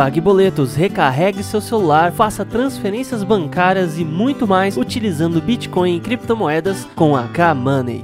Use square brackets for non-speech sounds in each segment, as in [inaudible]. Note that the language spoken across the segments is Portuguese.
pague boletos, recarregue seu celular, faça transferências bancárias e muito mais utilizando Bitcoin e criptomoedas com a K-Money.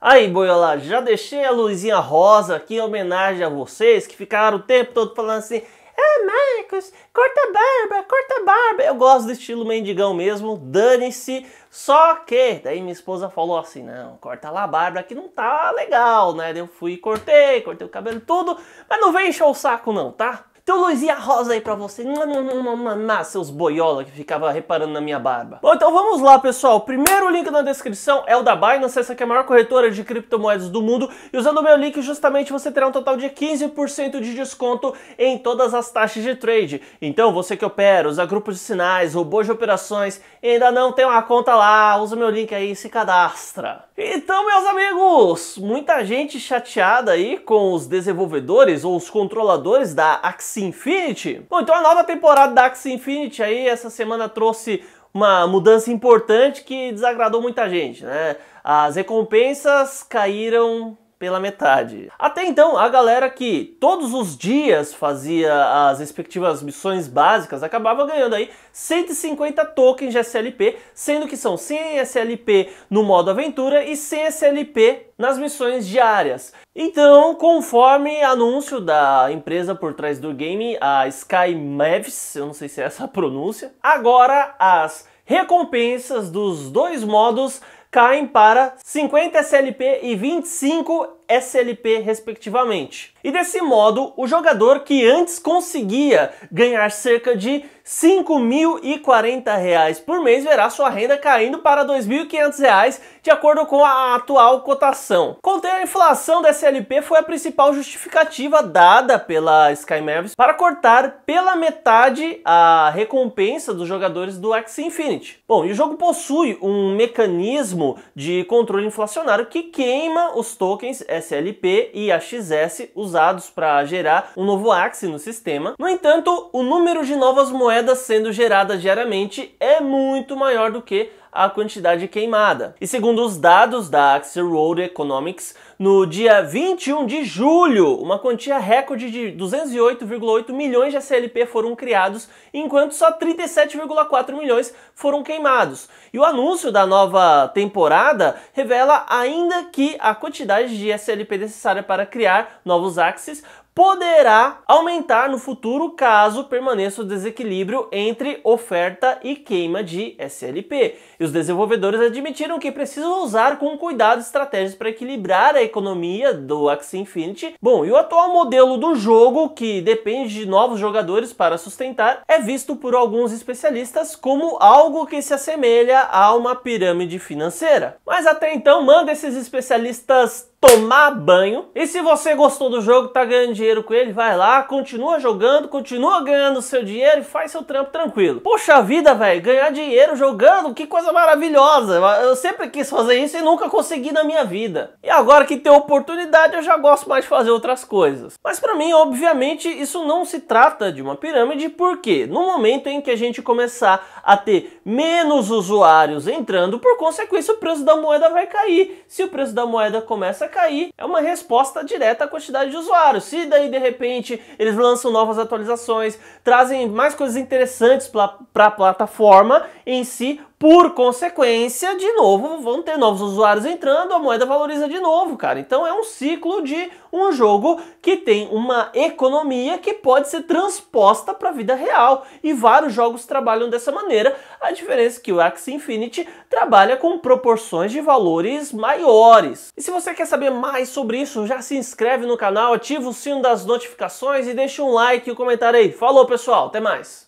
Aí, boiola, já deixei a luzinha rosa aqui em homenagem a vocês que ficaram o tempo todo falando assim: é, Marcos, corta a barba, corta a barba. Eu gosto do estilo mendigão mesmo, dane-se. Só que, daí minha esposa falou assim: não, corta lá a barba que não tá legal, né? Eu fui e cortei, cortei o cabelo, tudo, mas não vem encher o saco, não, tá? Então luzinha rosa aí pra você. Mamá, seus boiola que ficava reparando na minha barba. Bom, então vamos lá, pessoal. O primeiro link na descrição é o da Binance, essa que é a maior corretora de criptomoedas do mundo. E usando o meu link, justamente, você terá um total de 15% de desconto em todas as taxas de trade. Então, você que opera, usa grupos de sinais, robôs de operações e ainda não tem uma conta lá, usa o meu link aí e se cadastra. Então, meus amigos, muita gente chateada aí com os desenvolvedores ou os controladores da Axie Infinity. Bom, então a nova temporada da Axie Infinity aí essa semana trouxe uma mudança importante que desagradou muita gente, né? As recompensas caíram pela metade. Até então, a galera que todos os dias fazia as respectivas missões básicas acabava ganhando aí 150 tokens de SLP, sendo que são 100 SLP no modo aventura e 100 SLP nas missões diárias. Então, conforme anúncio da empresa por trás do game, a Sky Mavs, eu não sei se é essa a [laughs] pronúncia, agora as recompensas dos dois modos caem para 50 SLP e 25 SLP, respectivamente. E desse modo, o jogador que antes conseguia ganhar cerca de R$ 5.040 por mês verá sua renda caindo para R$ 2.500, de acordo com a atual cotação. Conter a inflação da SLP foi a principal justificativa dada pela Sky Mavis para cortar pela metade a recompensa dos jogadores do Axie Infinity. Bom, e o jogo possui um mecanismo de controle inflacionário que queima os tokens é, SLP e a XS usados para gerar um novo axe no sistema. No entanto, o número de novas moedas sendo geradas diariamente é muito maior do que a quantidade queimada. E segundo os dados da Axel Road Economics, no dia 21 de julho, uma quantia recorde de 208,8 milhões de SLP foram criados, enquanto só 37,4 milhões foram queimados. E o anúncio da nova temporada revela ainda que a quantidade de SLP necessária para criar novos axes poderá aumentar no futuro caso permaneça o desequilíbrio entre oferta e queima de SLP. E os desenvolvedores admitiram que precisam usar com cuidado estratégias para equilibrar a economia do Axie Infinity. Bom, e o atual modelo do jogo, que depende de novos jogadores para sustentar, é visto por alguns especialistas como algo que se assemelha a uma pirâmide financeira. Mas até então, manda esses especialistas tomar banho. E se você gostou do jogo, tá ganhando dinheiro com ele, vai lá, continua jogando, continua ganhando seu dinheiro e faz seu trampo tranquilo. Poxa vida, velho, ganhar dinheiro jogando, que coisa maravilhosa. Eu sempre quis fazer isso e nunca consegui na minha vida. E agora que tem oportunidade, eu já gosto mais de fazer outras coisas. Mas para mim, obviamente, isso não se trata de uma pirâmide, porque no momento em que a gente começar a ter menos usuários entrando, por consequência, o preço da moeda vai cair. Se o preço da moeda começa a cair é uma resposta direta à quantidade de usuários. Se daí de repente eles lançam novas atualizações, trazem mais coisas interessantes para a plataforma em si, por consequência, de novo, vão ter novos usuários entrando, a moeda valoriza de novo, cara. Então é um ciclo de um jogo que tem uma economia que pode ser transposta para a vida real. E vários jogos trabalham dessa maneira. A diferença é que o Axie Infinity trabalha com proporções de valores maiores. E se você quer saber mais sobre isso, já se inscreve no canal, ativa o sino das notificações e deixa um like e um comentário aí. Falou, pessoal, até mais.